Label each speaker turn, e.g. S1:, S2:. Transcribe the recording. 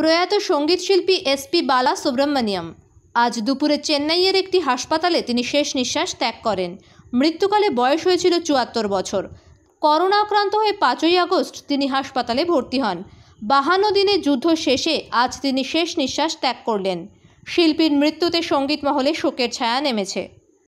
S1: প্রয়াত সঙ্গীতশিল্পী এসপি বালা সুব্রহ্মণ্যম আজ দুপুরে চেন্নাইয়ের একটি হাসপাতালে তিনি শেষ নিঃশ্বাস ত্যাগ করেন মৃত্যুকালে বয়স হয়েছিল চুয়াত্তর বছর করোনা আক্রান্ত হয়ে পাঁচই আগস্ট তিনি হাসপাতালে ভর্তি হন বাহান্ন দিনে যুদ্ধ শেষে আজ তিনি শেষ নিঃশ্বাস ত্যাগ করলেন শিল্পীর মৃত্যুতে সঙ্গীত মহলে শোকের ছায়া নেমেছে